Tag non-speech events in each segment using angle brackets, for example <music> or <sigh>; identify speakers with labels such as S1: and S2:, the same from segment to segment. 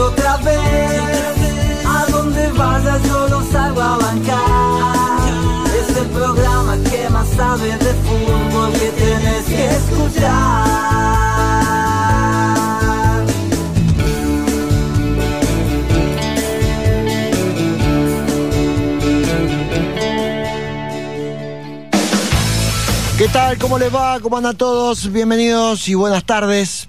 S1: otra vez. A donde vayas yo los salgo a bancar. Es el programa que más sabe de fútbol que tienes que escuchar. ¿Qué tal? ¿Cómo les va? ¿Cómo andan todos? Bienvenidos y buenas tardes.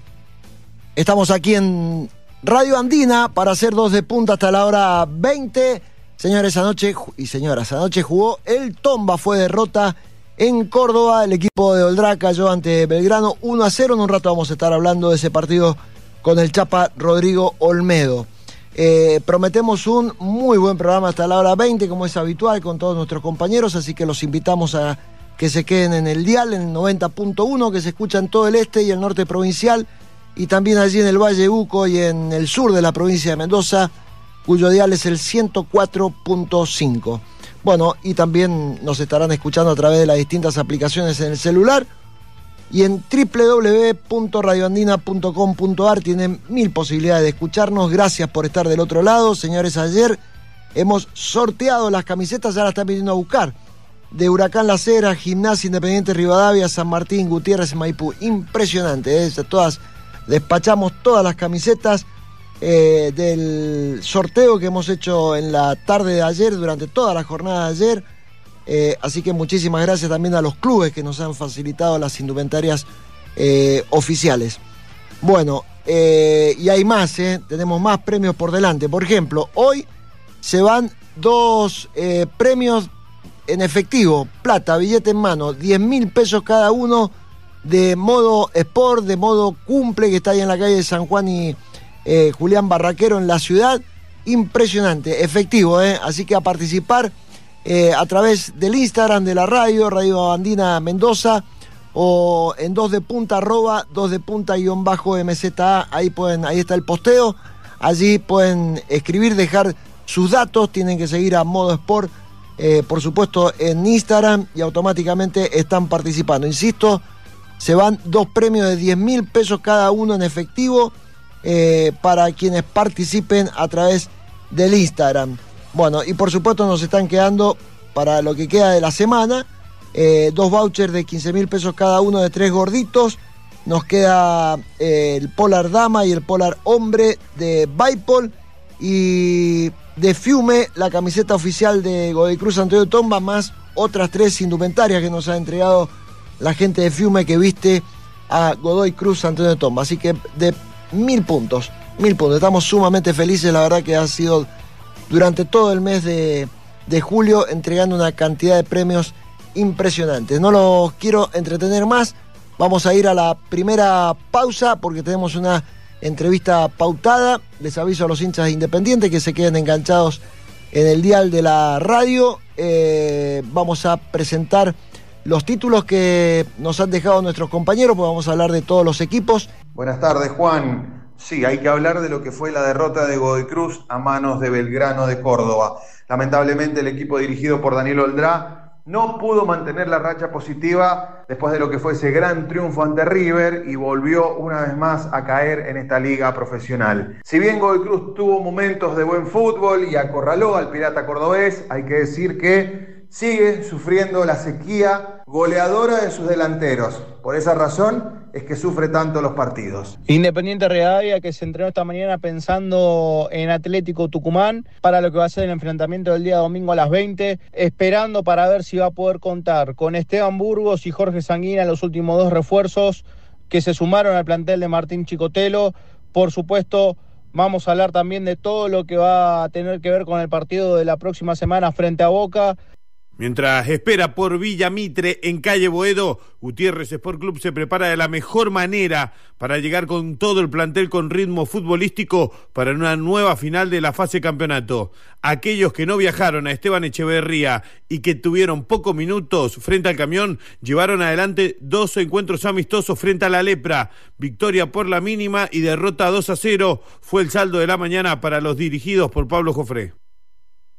S1: Estamos aquí en Radio Andina para hacer dos de punta hasta la hora 20. Señores, anoche y señoras, anoche jugó el Tomba, fue derrota en Córdoba. El equipo de Oldra cayó ante Belgrano 1 a 0. En un rato vamos a estar hablando de ese partido con el Chapa Rodrigo Olmedo. Eh, prometemos un muy buen programa hasta la hora 20, como es habitual, con todos nuestros compañeros. Así que los invitamos a que se queden en el Dial, en el 90.1, que se escucha en todo el este y el norte provincial y también allí en el Valle Uco y en el sur de la provincia de Mendoza, cuyo dial es el 104.5. Bueno, y también nos estarán escuchando a través de las distintas aplicaciones en el celular y en www.radioandina.com.ar tienen mil posibilidades de escucharnos. Gracias por estar del otro lado. Señores, ayer hemos sorteado las camisetas, ya las están viniendo a buscar. De Huracán Las Heras, Gimnasia Independiente Rivadavia, San Martín, Gutiérrez, Maipú. Impresionante, ¿eh? todas Despachamos todas las camisetas eh, del sorteo que hemos hecho en la tarde de ayer, durante toda la jornada de ayer. Eh, así que muchísimas gracias también a los clubes que nos han facilitado las indumentarias eh, oficiales. Bueno, y hay más, tenemos más premios por delante. Por ejemplo, hoy se van dos premios en efectivo, plata, billete en mano, 10 mil pesos cada uno de modo sport, de modo cumple, que está ahí en la calle de San Juan y eh, Julián Barraquero en la ciudad. Impresionante, efectivo, ¿eh? Así que a participar eh, a través del Instagram de la radio, Radio Bandina Mendoza, o en 2 de punta arroba, 2 de punta guión bajo MZA, ahí, pueden, ahí está el posteo, allí pueden escribir, dejar sus datos, tienen que seguir a Modo Sport, eh, por supuesto, en Instagram y automáticamente están participando. Insisto, se van dos premios de 10 mil pesos cada uno en efectivo eh, para quienes participen a través del Instagram. Bueno, y por supuesto nos están quedando para lo que queda de la semana. Eh, dos vouchers de 15 mil pesos cada uno de tres gorditos. Nos queda eh, el Polar Dama y el Polar Hombre de Bipol. Y de Fiume, la camiseta oficial de Cruz Antonio Tomba, más otras tres indumentarias que nos ha entregado la gente de Fiume que viste a Godoy Cruz Antonio Tomba. Así que de mil puntos, mil puntos. Estamos sumamente felices, la verdad que ha sido durante todo el mes de, julio entregando una cantidad de premios impresionantes. No los quiero entretener más. Vamos a ir a la primera pausa porque tenemos una entrevista pautada. Les aviso a los hinchas independientes que se queden enganchados en el dial de la radio. Eh, vamos a presentar los títulos que nos han dejado nuestros compañeros, pues vamos a hablar de todos los equipos. Buenas tardes, Juan.
S2: Sí, hay que hablar de lo que fue la derrota de Godoy Cruz a manos de Belgrano de Córdoba. Lamentablemente el equipo dirigido por Daniel Oldrá no pudo mantener la racha positiva después de lo que fue ese gran triunfo ante River y volvió una vez más a caer en esta liga profesional. Si bien Godoy Cruz tuvo momentos de buen fútbol y acorraló al Pirata Cordobés, hay que decir que sigue sufriendo la sequía goleadora de sus delanteros. Por esa razón es que sufre tanto los partidos. Independiente Rivadavia que se entrenó esta mañana pensando en Atlético Tucumán para lo que va a ser el enfrentamiento del día domingo a las 20, esperando para ver si va a poder contar con Esteban Burgos y Jorge Sanguina los últimos dos refuerzos que se sumaron al plantel de Martín Chicotelo. Por supuesto, Vamos a hablar también de todo lo que va a tener que ver con el partido de la próxima semana frente a Boca Mientras espera por Villa Mitre en calle Boedo, Gutiérrez Sport Club se prepara de la mejor manera para llegar con todo el plantel con ritmo futbolístico para una nueva final de la fase campeonato. Aquellos que no viajaron a Esteban Echeverría y que tuvieron pocos minutos frente al camión, llevaron adelante dos encuentros amistosos frente a la lepra. Victoria por la mínima y derrota 2 a 0 fue el saldo de la mañana para los dirigidos por Pablo Jofré.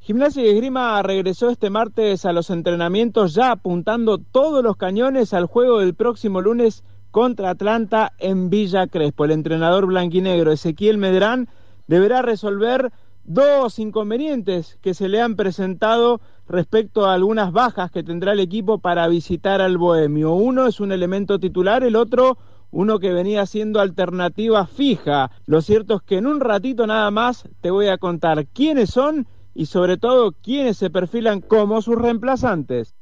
S2: Gimnasia y Esgrima regresó este martes a los entrenamientos ya apuntando todos los cañones al juego del próximo lunes contra Atlanta en Villa Crespo. El entrenador blanquinegro Ezequiel Medrán deberá resolver dos inconvenientes que se le han presentado respecto a algunas bajas que tendrá el equipo para visitar al Bohemio. Uno es un elemento titular, el otro uno que venía siendo alternativa fija. Lo cierto es que en un ratito nada más te voy a contar quiénes son y sobre todo quiénes se perfilan como sus reemplazantes.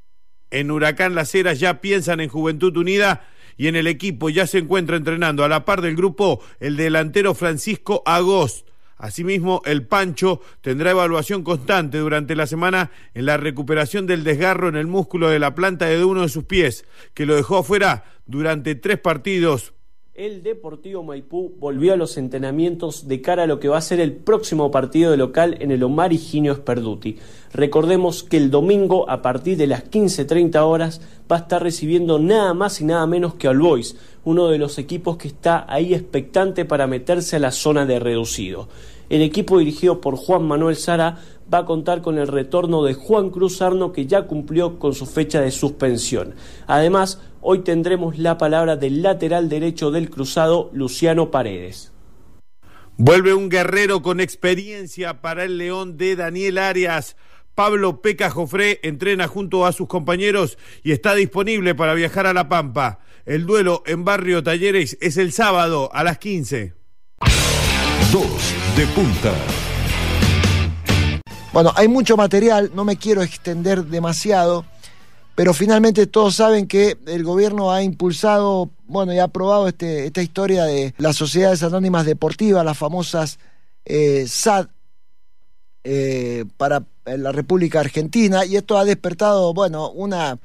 S2: En Huracán Las Heras ya piensan en Juventud Unida y en el equipo ya se encuentra entrenando a la par del grupo el delantero Francisco Agost, Asimismo, el Pancho tendrá evaluación constante durante la semana en la recuperación del desgarro en el músculo de la planta de uno de sus pies, que lo dejó afuera durante tres partidos el Deportivo Maipú volvió a los entrenamientos de cara a lo que va a ser el próximo partido de local en el Omar Higinio Esperduti. Recordemos que el domingo a partir de las 15.30 horas va a estar recibiendo nada más y nada menos que al Boys, uno de los equipos que está ahí expectante para meterse a la zona de reducido. El equipo dirigido por Juan Manuel Sara va a contar con el retorno de Juan Cruz Arno que ya cumplió con su fecha de suspensión. Además, Hoy tendremos la palabra del lateral derecho del cruzado, Luciano Paredes. Vuelve un guerrero con experiencia para el León de Daniel Arias. Pablo Peca Jofré entrena junto a sus compañeros y está disponible para viajar a La Pampa. El duelo en Barrio Talleres es el sábado a las 15. Dos de punta.
S1: Bueno, hay mucho material, no me quiero extender demasiado pero finalmente todos saben que el gobierno ha impulsado, bueno, y ha aprobado este, esta historia de las sociedades anónimas deportivas, las famosas eh, SAD, eh, para la República Argentina, y esto ha despertado, bueno, una,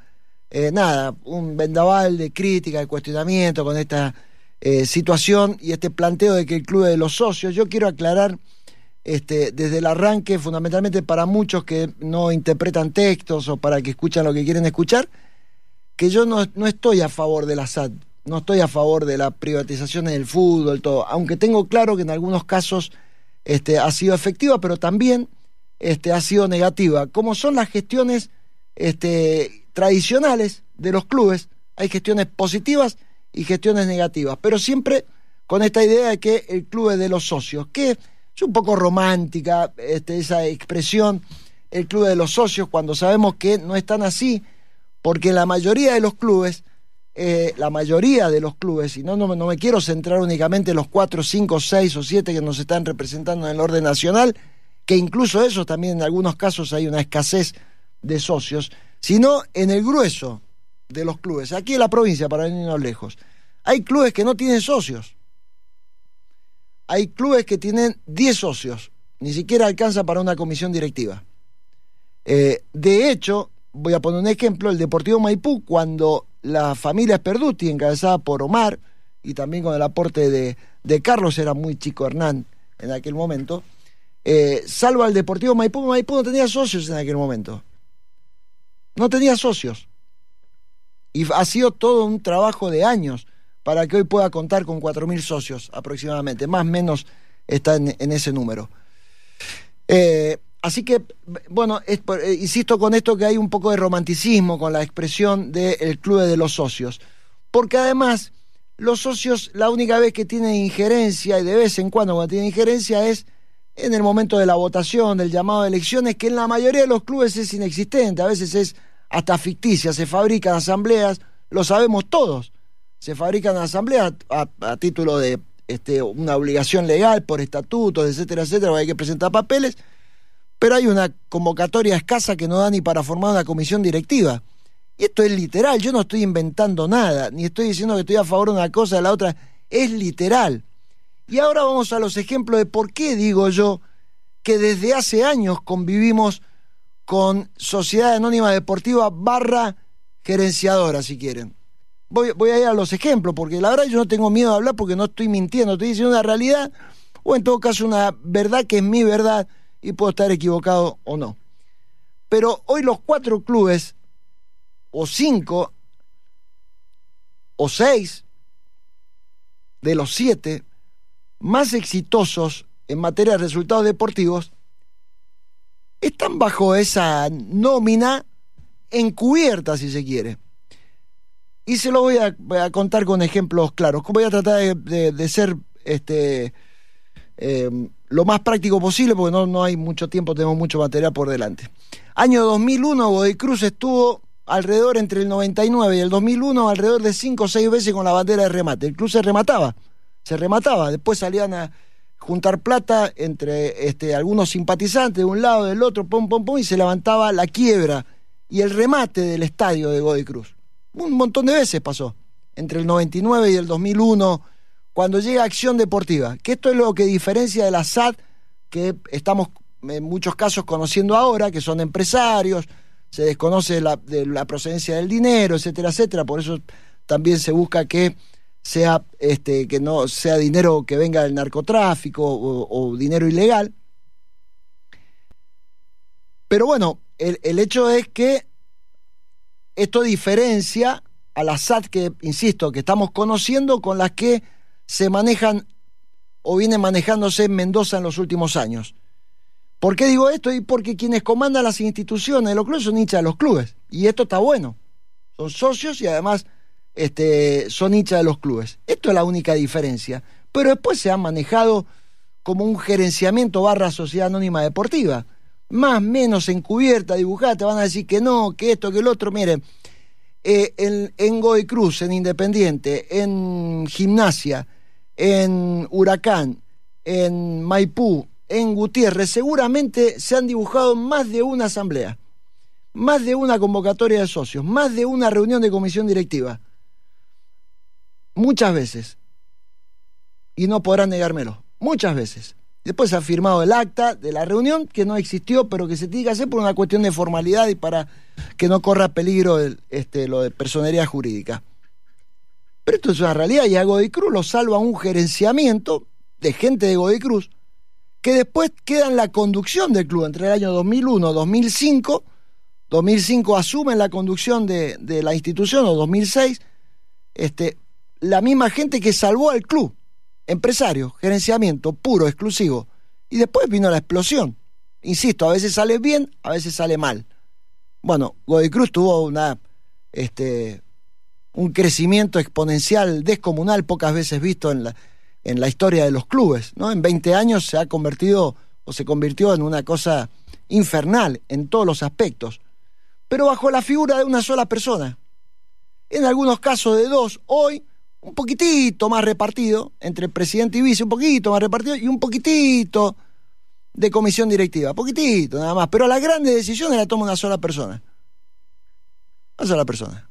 S1: eh, nada, un vendaval de crítica, de cuestionamiento con esta eh, situación y este planteo de que el club de los socios, yo quiero aclarar este, desde el arranque, fundamentalmente para muchos que no interpretan textos o para que escuchan lo que quieren escuchar, que yo no, estoy a favor de la SAT, no estoy a favor de la privatización del fútbol, todo, aunque tengo claro que en algunos casos este, ha sido efectiva, pero también este, ha sido negativa. Como son las gestiones tradicionales de los clubes, hay gestiones positivas y gestiones negativas, pero siempre con esta idea de que el club es de los socios, que es un poco romántica este, esa expresión, el club de los socios, cuando sabemos que no están así, porque la mayoría de los clubes, eh, la mayoría de los clubes, y no, no, me quiero centrar únicamente en los cuatro, cinco, seis o siete que nos están representando en el orden nacional, que incluso esos también en algunos casos hay una escasez de socios, sino en el grueso de los clubes, aquí en la provincia, para venirnos lejos. Hay clubes que no tienen socios. Hay clubes que tienen 10 socios, ni siquiera alcanza para una comisión directiva. Eh, de hecho, voy a poner un ejemplo, el Deportivo Maipú, cuando la familia Perduti, encabezada por Omar, y también con el aporte de, Carlos, era muy chico Hernán en aquel momento, eh, salvo al Deportivo Maipú, Maipú no tenía socios en aquel momento. No tenía socios. Y ha sido todo un trabajo de años para que hoy pueda contar con 4.000 socios aproximadamente, más o menos está en, ese número. Eh, así que, bueno, eh, insisto con esto que hay un poco de romanticismo con la expresión del Club de los Socios, porque además los socios la única vez que tienen injerencia y de vez en cuando cuando tienen injerencia es en el momento de la votación, del llamado de elecciones, que en la mayoría de los clubes es inexistente, a veces es hasta ficticia, se fabrican asambleas, lo sabemos todos se fabrican asambleas a, título de este, una obligación legal por estatutos, etcétera, etcétera, hay que presentar papeles, pero hay una convocatoria escasa que no da ni para formar una comisión directiva. Y esto es literal, yo no estoy inventando nada, ni estoy diciendo que estoy a favor de una cosa o de la otra, es literal. Y ahora vamos a los ejemplos de por qué digo yo que desde hace años convivimos con Sociedad Anónima Deportiva barra gerenciadora, si quieren voy, a ir a los ejemplos, porque la verdad yo no tengo miedo de hablar porque no estoy mintiendo, estoy diciendo una realidad o en todo caso una verdad que es mi verdad y puedo estar equivocado o no. Pero hoy los cuatro clubes, o cinco, o seis, de los siete más exitosos en materia de resultados deportivos, están bajo esa nómina encubierta, si se quiere. Y se lo voy a, contar con ejemplos claros. Voy a tratar de, ser este, em, lo más práctico posible porque no, no hay mucho tiempo, tenemos mucho material por delante. Año 2001, Godoy Cruz estuvo alrededor entre el 99 y el 2001, alrededor de 5 o 6 veces con la bandera de remate. El club se remataba, se remataba. Después salían a juntar plata entre este, algunos simpatizantes de un lado, del otro, pum, pum, pum, y se levantaba la quiebra y el remate del estadio de Godoy Cruz. Un montón de veces pasó, entre el 99 y el 2001, cuando llega Acción Deportiva, que esto es lo que diferencia de la SAT, que estamos en muchos casos conociendo ahora, que son empresarios, se desconoce la, la procedencia del dinero, etcétera, etcétera, por eso también se busca que sea este que no sea dinero que venga del narcotráfico o, dinero ilegal pero bueno el, hecho es que esto diferencia a las SAT que, insisto, que estamos conociendo con las que se manejan o vienen manejándose en Mendoza en los últimos años. ¿Por qué digo esto? Y porque quienes comandan las instituciones de los clubes son hinchas de los clubes. Y esto está bueno. Son socios y además este, son hinchas de los clubes. Esto es la única diferencia. Pero después se han manejado como un gerenciamiento barra sociedad anónima deportiva más o menos encubierta, dibujada, te van a decir que no, que esto, que el otro. Miren, eh, en, en Goy Cruz, en Independiente, en Gimnasia, en Huracán, en Maipú, en Gutiérrez, seguramente se han dibujado más de una asamblea, más de una convocatoria de socios, más de una reunión de comisión directiva. Muchas veces. Y no podrán negármelo. Muchas veces. Después ha firmado el acta de la reunión que no existió, pero que se tiene que hacer por una cuestión de formalidad y para que no corra peligro este, lo de personería jurídica. Pero esto es una realidad y a Godoy Cruz lo salva un gerenciamiento de gente de Godoy Cruz que después queda en la conducción del club entre el año 2001 y 2005. 2005 asumen la conducción de, la institución o 2006. Este, la misma gente que salvó al club empresario, gerenciamiento puro, exclusivo. Y después vino la explosión. Insisto, a veces sale bien, a veces sale mal. Bueno, Godoy Cruz tuvo una, este, un crecimiento exponencial descomunal, pocas veces visto en la, en la historia de los clubes. ¿no? En 20 años se ha convertido o se convirtió en una cosa infernal en todos los aspectos, pero bajo la figura de una sola persona. En algunos casos de dos, hoy un poquitito más repartido entre presidente y vice, un poquito más repartido y un poquitito de comisión directiva, poquitito nada más, pero las grandes decisiones la toma una sola persona. Una sola persona.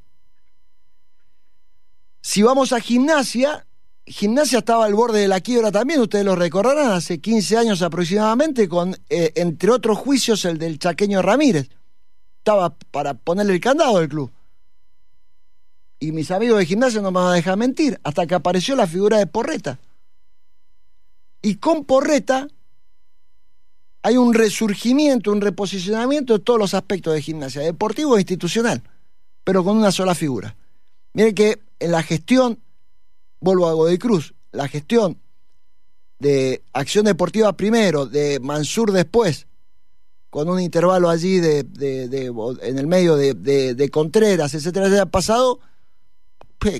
S1: Si vamos a gimnasia, gimnasia estaba al borde de la quiebra también, ustedes lo recordarán, hace 15 años aproximadamente, con, eh, entre otros juicios, el del chaqueño Ramírez. Estaba para ponerle el candado al club y mis amigos de gimnasia no me van a dejar mentir, hasta que apareció la figura de Porreta. Y con Porreta hay un resurgimiento, un reposicionamiento de todos los aspectos de gimnasia, deportivo e institucional, pero con una sola figura. Miren que en la gestión, vuelvo a Godoy Cruz, la gestión de Acción Deportiva primero, de Mansur después, con un intervalo allí de, en el medio de, Contreras, etcétera, ha pasado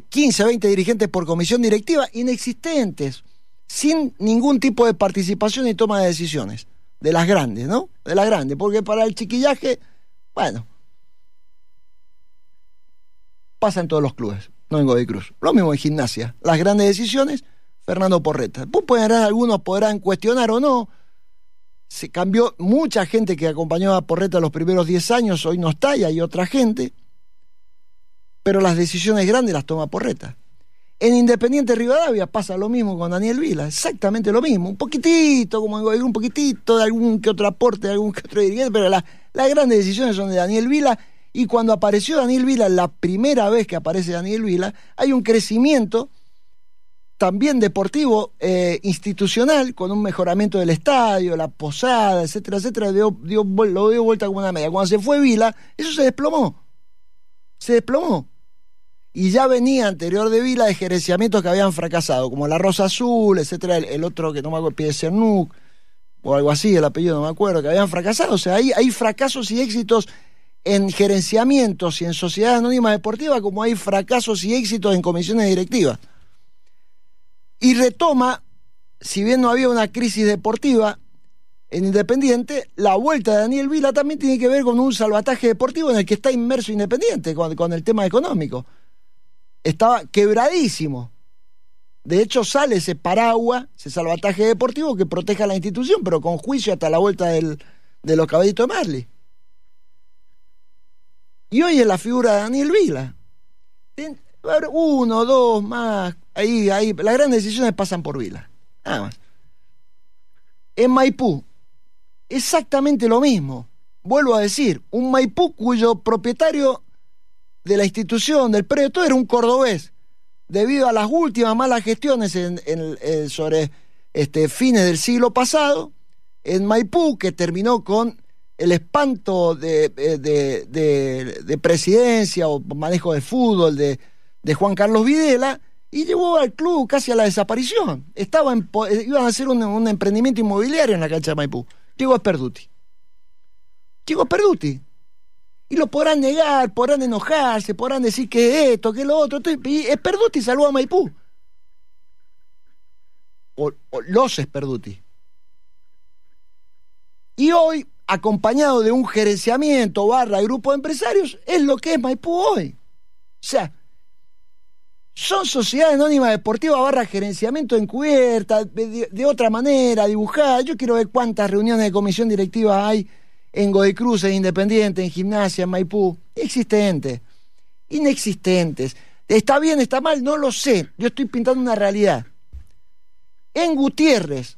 S1: 15, 20 dirigentes por comisión directiva inexistentes, sin ningún tipo de participación y toma de decisiones, de las grandes, ¿no? De las grandes, porque para el chiquillaje, bueno, pasa en todos los clubes, no en Godoy Cruz. Lo mismo en gimnasia, las grandes decisiones, Fernando Porreta. Pues algunos podrán cuestionar o no, se cambió mucha gente que acompañó a Porreta los primeros 10 años, hoy no está y hay otra gente pero las decisiones grandes las toma Porreta. En Independiente Rivadavia pasa lo mismo con Daniel Vila, exactamente lo mismo, un poquitito, como digo, un poquitito de algún que otro aporte de algún que otro dirigente, pero las grandes decisiones son de Daniel Vila y cuando apareció Daniel Vila, la primera vez que aparece Daniel Vila, hay un crecimiento también deportivo eh, institucional, con un mejoramiento del estadio, la posada, etcétera, etcétera, dio, lo dio vuelta como una media. Cuando se fue Vila, eso se desplomó se desplomó. Y ya venía anterior de Vila de gerenciamientos que habían fracasado, como la Rosa Azul, etcétera, el, otro que no me acuerdo, Pie Cernuk, o algo así, el apellido no me acuerdo, que habían fracasado. O sea, hay, hay fracasos y éxitos en gerenciamientos y en sociedades anónimas deportivas, como hay fracasos y éxitos en comisiones directivas. Y retoma, si bien no había una crisis deportiva, en Independiente, la vuelta de Daniel Vila también tiene que ver con un salvataje deportivo en el que está inmerso Independiente, con, el tema económico. Estaba quebradísimo. De hecho, sale ese paraguas, ese salvataje deportivo que proteja a la institución, pero con juicio hasta la vuelta de los caballitos de Marley. Y hoy es la figura de Daniel Vila. Uno, dos más. Ahí, ahí. Las grandes decisiones pasan por Vila. Nada más. En Maipú, exactamente lo mismo. Vuelvo a decir, un Maipú cuyo propietario de la institución, del predio, todo era un cordobés, debido a las últimas malas gestiones en, eh, sobre este, fines del siglo pasado, en Maipú, que terminó con el espanto de, eh, presidencia o manejo de fútbol de, Juan Carlos Videla, y llevó al club casi a la desaparición. Estaba eh, iban a hacer un emprendimiento inmobiliario en la cancha de Maipú llegó Esperduti. Perduti. Llegó Y lo podrán negar, podrán enojarse, podrán decir que esto, que lo otro. Y Esperduti salvó a Maipú. O, los Esperduti. Y hoy, acompañado de un gerenciamiento barra grupo de empresarios, es lo que es Maipú hoy. O sea, son sociedad anónima deportiva barra gerenciamiento encubierta, de, de, otra manera, dibujada. Yo quiero ver cuántas reuniones de comisión directiva hay en Godecruz, en Independiente, en Gimnasia, en Maipú. Existentes. Inexistentes. ¿Está bien, está mal? No lo sé. Yo estoy pintando una realidad. En Gutiérrez,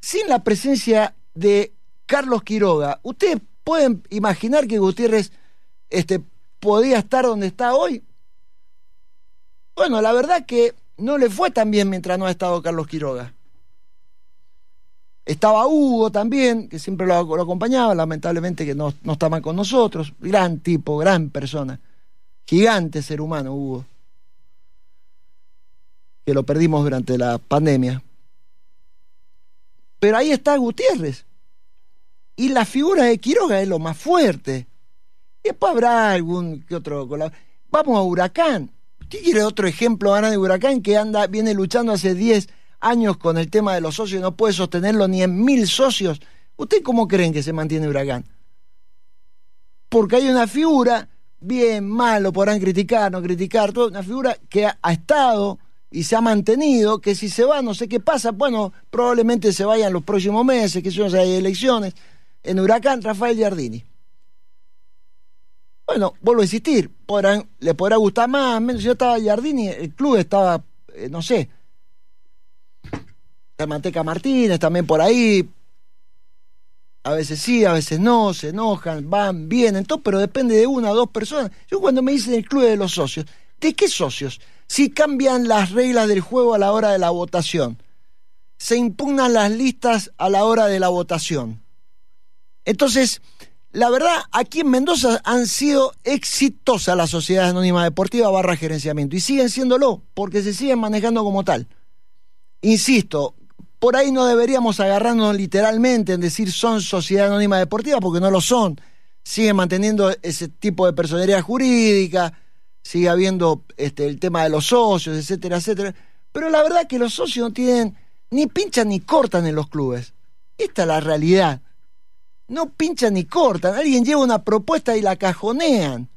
S1: sin la presencia de Carlos Quiroga, ¿ustedes pueden imaginar que Gutiérrez este, podía estar donde está hoy? Bueno, la verdad que no le fue tan bien mientras no ha estado Carlos Quiroga. Estaba Hugo también, que siempre lo, acompañaba, lamentablemente que no, no estaba con nosotros. Gran tipo, gran persona. Gigante ser humano, Hugo. Que lo perdimos durante la pandemia. Pero ahí está Gutiérrez. Y la figura de Quiroga es lo más fuerte. Y después habrá algún que otro Vamos a Huracán. ¿Qué quiere otro ejemplo Ana de Huracán que anda, viene luchando hace 10 años con el tema de los socios y no puede sostenerlo ni en mil socios? ¿Usted cómo creen que se mantiene Huracán? Porque hay una figura, bien, malo, podrán criticar, no criticar, toda una figura que ha, estado y se ha mantenido, que si se va, no sé qué pasa, bueno, probablemente se vaya en los próximos meses, que si no hay elecciones, en Huracán, Rafael Giardini. Bueno, vuelvo a insistir, podrán, le podrá gustar más, menos. Yo estaba y el club estaba, eh, no sé, la Manteca Martínez también por ahí. A veces sí, a veces no, se enojan, van, vienen, todo, pero depende de una o dos personas. Yo cuando me dicen el club de los socios, ¿de qué socios? Si cambian las reglas del juego a la hora de la votación, se impugnan las listas a la hora de la votación. Entonces, la verdad, aquí en Mendoza han sido exitosas las sociedades anónimas deportivas barra gerenciamiento y siguen siéndolo porque se siguen manejando como tal. Insisto, por ahí no deberíamos agarrarnos literalmente en decir son sociedad anónima deportiva porque no lo son. Siguen manteniendo ese tipo de personería jurídica, sigue habiendo este, el tema de los socios, etcétera, etcétera. Pero la verdad es que los socios no tienen ni pinchan ni cortan en los clubes. Esta es la realidad no pinchan ni cortan. Alguien lleva una propuesta y la cajonean.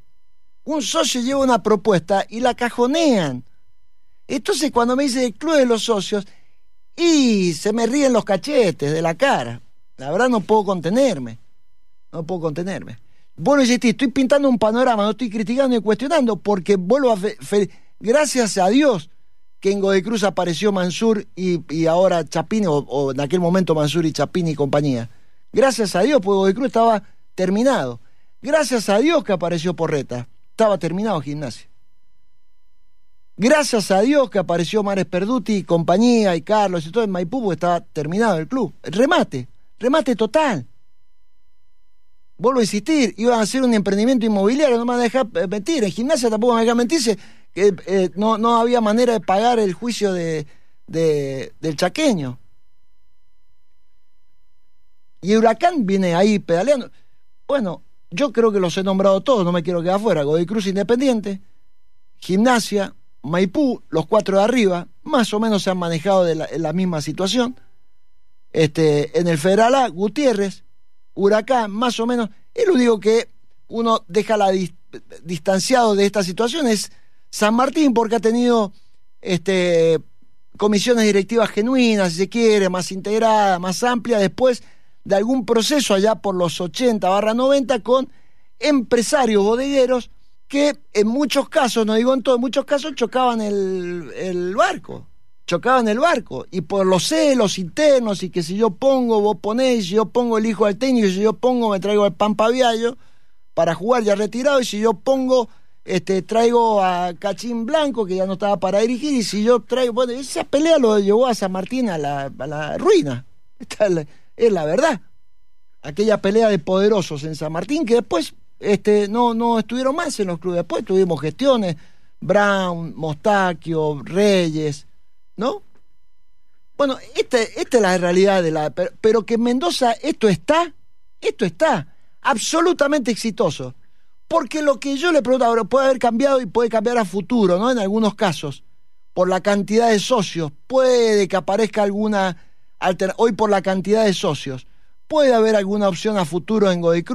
S1: Un socio lleva una propuesta y la cajonean. Entonces cuando me dice el club de los socios, y se me ríen los cachetes de la cara. La verdad no puedo contenerme. No puedo contenerme. Bueno, insistí, estoy pintando un panorama, no estoy criticando ni cuestionando, porque vuelvo a... Gracias a Dios que en Godecruz apareció Mansur y, ahora Chapini, o, o en aquel momento Mansur y Chapini y compañía. Gracias a Dios, Pueblo el club estaba terminado. Gracias a Dios que apareció Porreta. Estaba terminado gimnasio Gracias a Dios que apareció Mares Perduti y compañía y Carlos y todo en Maipú, estaba terminado el club. Remate, remate total. Vuelvo a insistir, iban a hacer un emprendimiento inmobiliario, no me van a dejar eh, mentir. En gimnasia tampoco me dejar mentirse, que eh, no, no había manera de pagar el juicio de, del chaqueño. Y Huracán viene ahí pedaleando. Bueno, yo creo que los he nombrado todos, no me quiero quedar fuera. Godoy Cruz Independiente, Gimnasia, Maipú, los cuatro de arriba, más o menos se han manejado de la, en la misma situación. Este, en el Federal A, Gutiérrez, Huracán, más o menos. Y lo digo que uno deja la distanciado de esta situación es San Martín, porque ha tenido este, comisiones directivas genuinas, si se quiere, más integrada... más amplia... Después de algún proceso allá por los 80 barra 90 con empresarios bodegueros que en muchos casos, no digo en todos, en muchos casos chocaban el, barco, chocaban el barco, y por los celos internos, y que si yo pongo, vos ponés, si yo pongo el hijo al técnico, si yo pongo me traigo al Pampa Viallo para jugar ya retirado, y si yo pongo, este, traigo a Cachín Blanco, que ya no estaba para dirigir, y si yo traigo, bueno, esa pelea lo llevó a San Martín a la, la ruina. <laughs> es la verdad. Aquella pelea de poderosos en San Martín que después este, no, no estuvieron más en los clubes. Después tuvimos gestiones, Brown, Mostaquio, Reyes, ¿no? Bueno, esta, es la realidad de la... Pero, que en Mendoza esto está, esto está absolutamente exitoso. Porque lo que yo le pregunto ahora puede haber cambiado y puede cambiar a futuro, ¿no? En algunos casos, por la cantidad de socios, puede que aparezca alguna hoy por la cantidad de socios, puede haber alguna opción a futuro en Godoy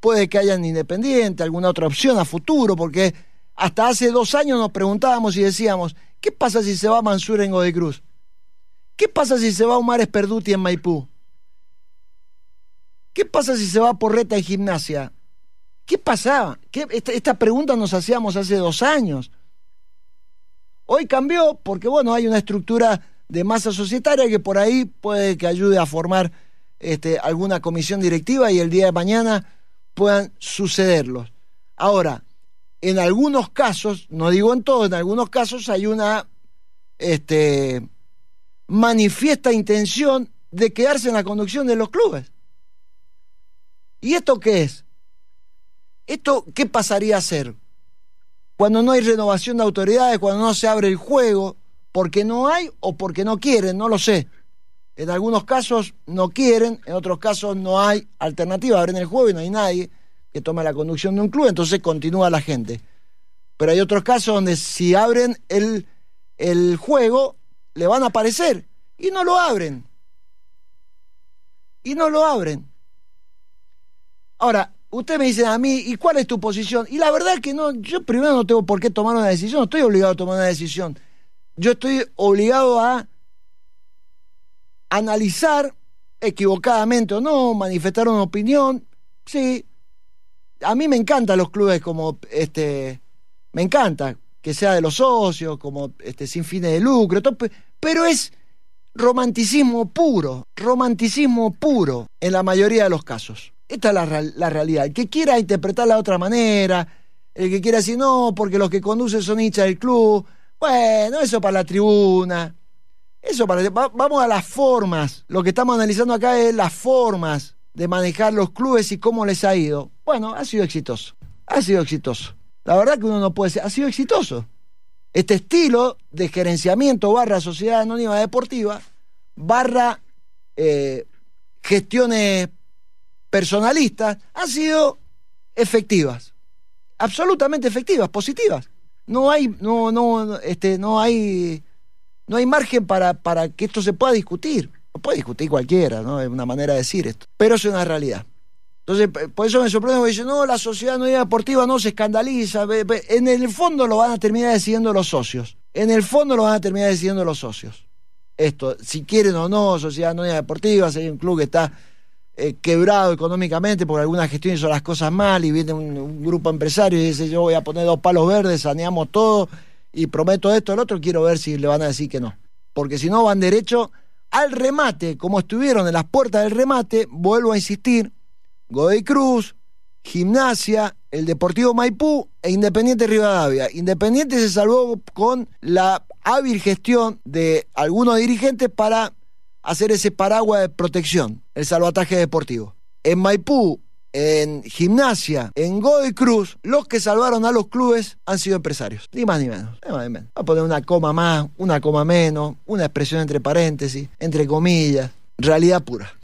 S1: puede que haya en Independiente, alguna otra opción a futuro, porque hasta hace dos años nos preguntábamos y decíamos, ¿qué pasa si se va Mansur en Godoy Cruz? ¿Qué pasa si se va Omar Esperduti en Maipú? ¿Qué pasa si se va Porreta en Gimnasia? ¿Qué pasaba? ¿Qué, esta, esta pregunta nos hacíamos hace dos años. Hoy cambió porque, bueno, hay una estructura de masa societaria que por ahí puede que ayude a formar este, alguna comisión directiva y el día de mañana puedan sucederlos. Ahora, en algunos casos, no digo en todos, en algunos casos hay una este, manifiesta intención de quedarse en la conducción de los clubes. ¿Y esto qué es? ¿Esto qué pasaría a ser? Cuando no hay renovación de autoridades, cuando no se abre el juego, porque no hay o porque no quieren, no lo sé. En algunos casos no quieren, en otros casos no hay alternativa. Abren el juego y no hay nadie que tome la conducción de un club, entonces continúa la gente. Pero hay otros casos donde si abren el, juego, le van a aparecer y no lo abren. Y no lo abren. Ahora, usted me dice a mí, ¿y cuál es tu posición? Y la verdad es que no, yo primero no tengo por qué tomar una decisión, no estoy obligado a tomar una decisión yo estoy obligado a analizar equivocadamente o no, manifestar una opinión. Sí, a mí me encantan los clubes como este, me encanta que sea de los socios, como este, sin fines de lucro, pero es romanticismo puro, romanticismo puro en la mayoría de los casos. Esta es la, la realidad. El que quiera interpretarla de otra manera, el que quiera decir no, porque los que conducen son hinchas del club, bueno, eso para la tribuna. Eso para. vamos a las formas. Lo que estamos analizando acá es las formas de manejar los clubes y cómo les ha ido. Bueno, ha sido exitoso. Ha sido exitoso. La verdad que uno no puede decir, ha sido exitoso. Este estilo de gerenciamiento barra sociedad anónima deportiva, barra eh, gestiones personalistas, Ha sido efectivas. Absolutamente efectivas, positivas no hay, no, no, este, no hay, no hay margen para, para que esto se pueda discutir. Lo puede discutir cualquiera, ¿no? Es una manera de decir esto. Pero es una realidad. Entonces, por eso me sorprende que dicen, no, la sociedad no deportiva no se escandaliza. En el fondo lo van a terminar decidiendo los socios. En el fondo lo van a terminar decidiendo los socios. Esto, si quieren o no, sociedad no deportiva, si hay un club que está eh, quebrado económicamente porque alguna gestión hizo las cosas mal y viene un, grupo empresario y dice yo voy a poner dos palos verdes, saneamos todo y prometo esto, el otro, quiero ver si le van a decir que no. Porque si no van derecho al remate, como estuvieron en las puertas del remate, vuelvo a insistir, Godoy Cruz, Gimnasia, el Deportivo Maipú e Independiente Rivadavia. Independiente se salvó con la hábil gestión de algunos dirigentes para hacer ese paraguas de protección, el salvataje deportivo. En Maipú, en Gimnasia, en Godoy Cruz, los que salvaron a los clubes han sido empresarios. Ni más ni menos. Va a poner una coma más, una coma menos, una expresión entre paréntesis, entre comillas. Realidad pura.